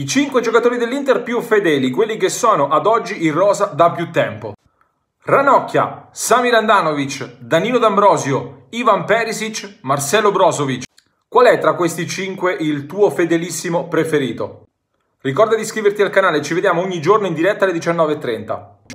I 5 giocatori dell'Inter più fedeli, quelli che sono ad oggi in rosa da più tempo. Ranocchia, Samir Andanovic, Danilo D'Ambrosio, Ivan Perisic, Marcelo Brozovic. Qual è tra questi 5 il tuo fedelissimo preferito? Ricorda di iscriverti al canale, ci vediamo ogni giorno in diretta alle 19.30.